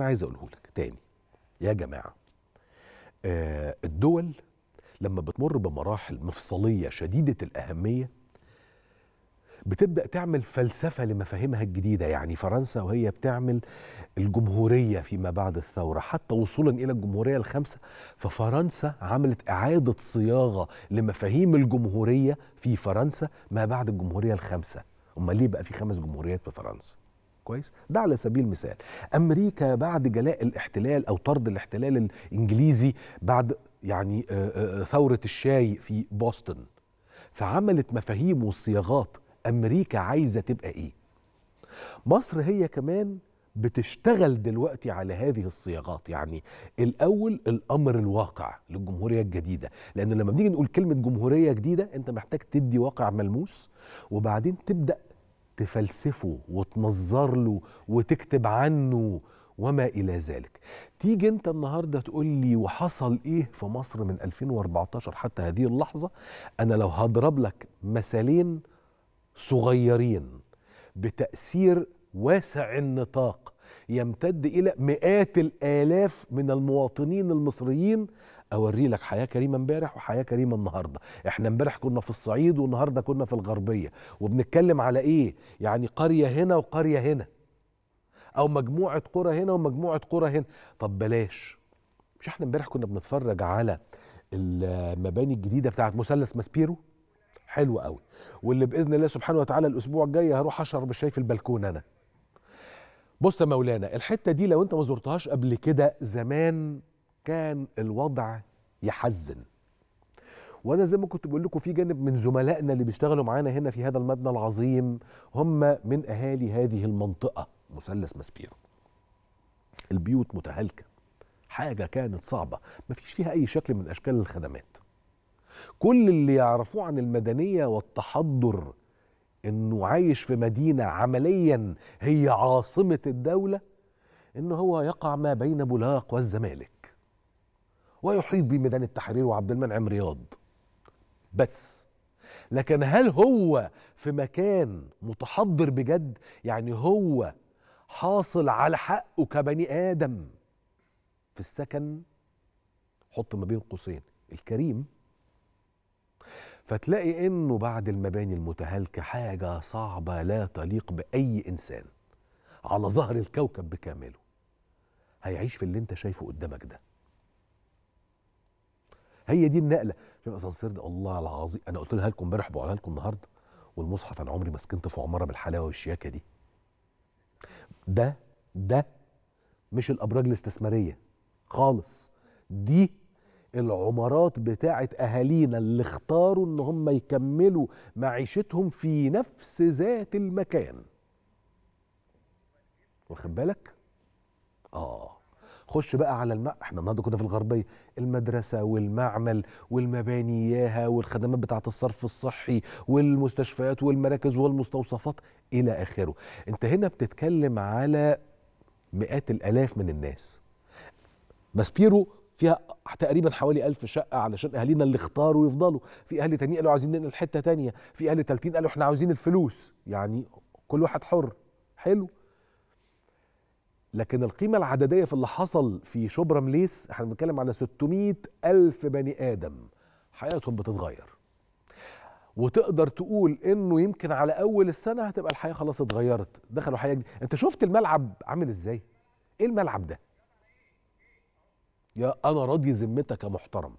انا عايز اقوله لك تاني يا جماعه آه، الدول لما بتمر بمراحل مفصليه شديده الاهميه بتبدا تعمل فلسفه لمفاهيمها الجديده يعني فرنسا وهي بتعمل الجمهوريه فيما بعد الثوره حتى وصولا الى الجمهوريه الخامسه ففرنسا عملت اعاده صياغه لمفاهيم الجمهوريه في فرنسا ما بعد الجمهوريه الخامسه امال ليه بقى في خمس جمهوريات في فرنسا كويس ده على سبيل المثال امريكا بعد جلاء الاحتلال او طرد الاحتلال الانجليزي بعد يعني آه، آه، ثوره الشاي في بوسطن فعملت مفاهيم وصياغات امريكا عايزه تبقى ايه مصر هي كمان بتشتغل دلوقتي على هذه الصياغات يعني الاول الامر الواقع للجمهوريه الجديده لان لما بنيجي نقول كلمه جمهوريه جديده انت محتاج تدي واقع ملموس وبعدين تبدا تفلسفه وتنظر له وتكتب عنه وما إلى ذلك تيجي أنت النهاردة تقول لي وحصل إيه في مصر من 2014 حتى هذه اللحظة أنا لو هضرب لك مثالين صغيرين بتأثير واسع النطاق يمتد إلى مئات الآلاف من المواطنين المصريين أوري لك حياة كريمة امبارح وحياة كريمة النهاردة احنا امبارح كنا في الصعيد والنهاردة كنا في الغربية وبنتكلم على إيه يعني قرية هنا وقرية هنا أو مجموعة قرى هنا ومجموعة قرى هنا طب بلاش مش احنا امبارح كنا بنتفرج على المباني الجديدة بتاعت مثلث ماسبيرو حلو قوي واللي باذن الله سبحانه وتعالى الاسبوع الجاي هروح اشرب الشاي في البلكونه انا بص يا مولانا الحته دي لو انت ما زرتهاش قبل كده زمان كان الوضع يحزن وانا زي ما كنت بقول لكم في جانب من زملائنا اللي بيشتغلوا معانا هنا في هذا المبنى العظيم هم من اهالي هذه المنطقه مثلث ماسبيرو البيوت متهالكه حاجه كانت صعبه ما فيش فيها اي شكل من اشكال الخدمات كل اللي يعرفوه عن المدنيه والتحضر انه عايش في مدينه عمليا هي عاصمه الدوله ان هو يقع ما بين بولاق والزمالك ويحيط بميدان التحرير وعبد المنعم رياض بس لكن هل هو في مكان متحضر بجد يعني هو حاصل على حقه كبني ادم في السكن حط ما بين قوسين الكريم فتلاقي انه بعد المباني المتهالكه حاجه صعبه لا تليق باي انسان على ظهر الكوكب بكامله هيعيش في اللي انت شايفه قدامك ده هي دي النقله شوف اسانسير ده الله العظيم انا قلت لها لكم امبارح بقولها لكم النهارده والمصحف انا عمري ما سكنت في عماره بالحلاوه والشياكه دي ده ده مش الابراج الاستثماريه خالص دي العمرات بتاعه اهالينا اللي اختاروا ان هم يكملوا معيشتهم في نفس ذات المكان واخد بالك اه خش بقى على الم... احنا النهارده كنا في الغربيه المدرسه والمعمل والمباني اياها والخدمات بتاعه الصرف الصحي والمستشفيات والمراكز والمستوصفات الى اخره انت هنا بتتكلم على مئات الالاف من الناس ماسبيرو فيها تقريبا حوالي ألف شقة علشان أهالينا اللي اختاروا يفضلوا في أهل تانيين قالوا عايزين ننقل حتة تانية في أهل تالتين قالوا إحنا عاوزين الفلوس يعني كل واحد حر حلو لكن القيمة العددية في اللي حصل في شبرا مليس احنا بنتكلم على 600 ألف بني آدم حياتهم بتتغير وتقدر تقول انه يمكن على اول السنه هتبقى الحياه خلاص اتغيرت دخلوا حياه جديده انت شفت الملعب عامل ازاي ايه الملعب ده يا انا راضي ذمتك يا محترم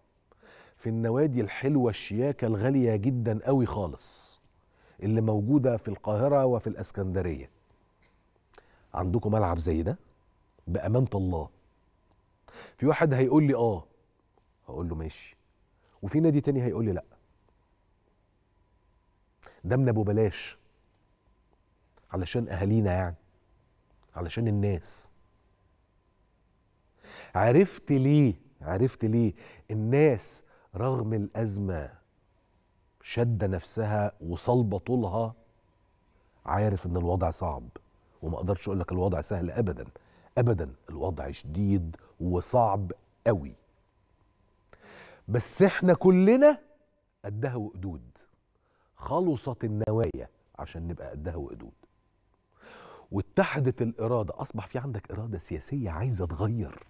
في النوادي الحلوه الشياكه الغاليه جدا قوي خالص اللي موجوده في القاهره وفي الاسكندريه عندكم ملعب زي ده بامانه الله في واحد هيقول لي اه هقول له ماشي وفي نادي تاني هيقول لي لا دمنا ببلاش علشان اهالينا يعني علشان الناس عرفت ليه عرفت ليه الناس رغم الأزمة شد نفسها وصلبة طولها عارف ان الوضع صعب وما اقدرش اقول لك الوضع سهل ابدا ابدا الوضع شديد وصعب قوي بس احنا كلنا قدها وقدود خلصت النوايا عشان نبقى قدها وقدود واتحدت الاراده اصبح في عندك اراده سياسيه عايزه تغير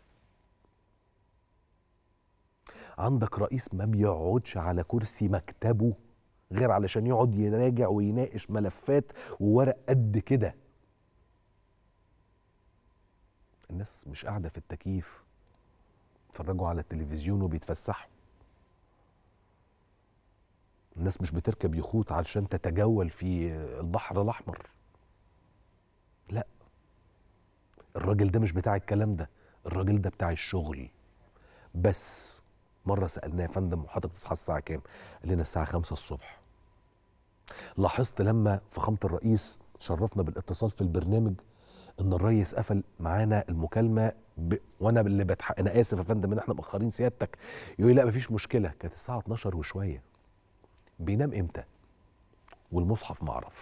عندك رئيس ما بيقعدش على كرسي مكتبه غير علشان يقعد يراجع ويناقش ملفات وورق قد كده الناس مش قاعده في التكييف بيتفرجوا على التلفزيون وبيتفسحوا الناس مش بتركب يخوت علشان تتجول في البحر الاحمر لا الراجل ده مش بتاع الكلام ده الراجل ده بتاع الشغل بس مره سالناه يا فندم وحضرتك بتصحى الساعه كام؟ قال لنا الساعه 5 الصبح. لاحظت لما فخامه الرئيس شرفنا بالاتصال في البرنامج ان الريس قفل معانا المكالمه ب... وانا اللي بتح... انا اسف يا فندم ان احنا مأخرين سيادتك يقول لي لا مفيش مشكله كانت الساعه 12 وشويه بينام امتى؟ والمصحف معرف